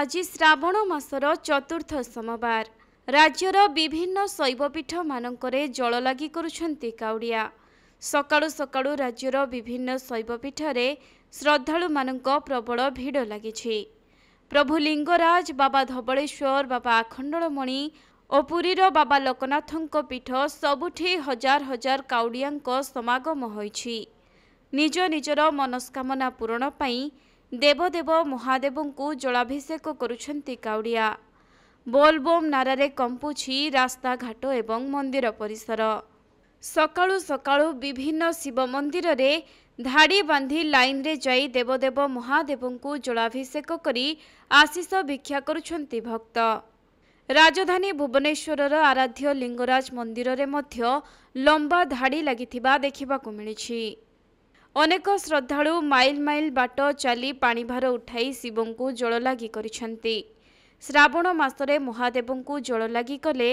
ଆଜି ଶ୍ରାବଣ ମାସର ଚତୁର୍ଥ ସୋମବାର ରାଜ୍ୟର ବିଭିନ୍ନ ଶୈବପୀଠମାନଙ୍କରେ ଜଳ ଲାଗି କରୁଛନ୍ତି କାଉଡ଼ିଆ ସକାଳୁ ସକାଳୁ ରାଜ୍ୟର ବିଭିନ୍ନ ଶୈବପୀଠରେ ଶ୍ରଦ୍ଧାଳୁମାନଙ୍କ ପ୍ରବଳ ଭିଡ଼ ଲାଗିଛି ପ୍ରଭୁ ଲିଙ୍ଗରାଜ ବାବା ଧବଳେଶ୍ୱର ବାବା ଆଖଣ୍ଡଳମଣି ଓ ପୁରୀର ବାବା ଲୋକନାଥଙ୍କ ପୀଠ ସବୁଠି ହଜାର ହଜାର କାଉଡ଼ିଆଙ୍କ ସମାଗମ ହୋଇଛି ନିଜ ନିଜର ମନସ୍କାମନା ପୂରଣ ପାଇଁ ଦେବଦେବ ମହାଦେବଙ୍କୁ ଜଳାଭିଷେକ କରୁଛନ୍ତି କାଉଡ଼ିଆ ବୋଲବୋମ୍ ନାରାରେ କମ୍ପୁଛି ରାସ୍ତାଘାଟ ଏବଂ ମନ୍ଦିର ପରିସର ସକାଳୁ ସକାଳୁ ବିଭିନ୍ନ ଶିବ ମନ୍ଦିରରେ ଧାଡ଼ି ବାନ୍ଧି ଲାଇନ୍ରେ ଯାଇ ଦେବଦେବ ମହାଦେବଙ୍କୁ ଜଳାଭିଷେକ କରି ଆଶିଷ ଭିକ୍ଷା କରୁଛନ୍ତି ଭକ୍ତ ରାଜଧାନୀ ଭୁବନେଶ୍ୱରର ଆରାଧ୍ୟ ଲିଙ୍ଗରାଜ ମନ୍ଦିରରେ ମଧ୍ୟ ଲମ୍ବା ଧାଡ଼ି ଲାଗିଥିବା ଦେଖିବାକୁ ମିଳିଛି ଅନେକ ଶ୍ରଦ୍ଧାଳୁ ମାଇଲ ମାଇଲ ବାଟ ଚାଲି ପାଣିଭାର ଉଠାଇ ଶିବଙ୍କୁ ଜଳଲାଗି କରିଛନ୍ତି ଶ୍ରାବଣ ମାସରେ ମହାଦେବଙ୍କୁ ଜଳଲାଗି କଲେ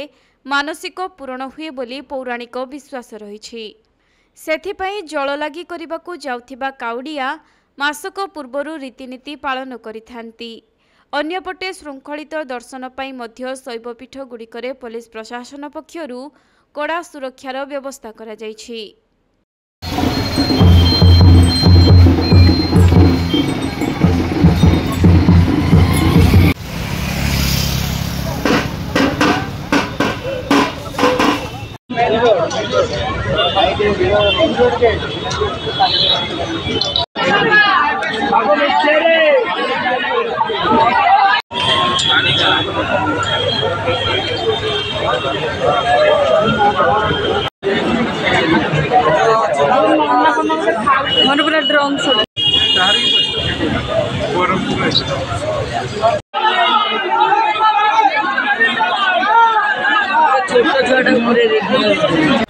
ମାନସିକ ପୂରଣ ହୁଏ ବୋଲି ପୌରାଣିକ ବିଶ୍ୱାସ ରହିଛି ସେଥିପାଇଁ ଜଳଲାଗି କରିବାକୁ ଯାଉଥିବା କାଉଡ଼ିଆ ମାସକ ପୂର୍ବରୁ ରୀତିନୀତି ପାଳନ କରିଥାନ୍ତି ଅନ୍ୟପଟେ ଶୃଙ୍ଖଳିତ ଦର୍ଶନ ପାଇଁ ମଧ୍ୟ ଶୈବପୀଠଗୁଡ଼ିକରେ ପୋଲିସ ପ୍ରଶାସନ ପକ୍ଷରୁ କଡ଼ା ସୁରକ୍ଷାର ବ୍ୟବସ୍ଥା କରାଯାଇଛି মনে ড্রোন ছবি ছোট ছোট করে রেখে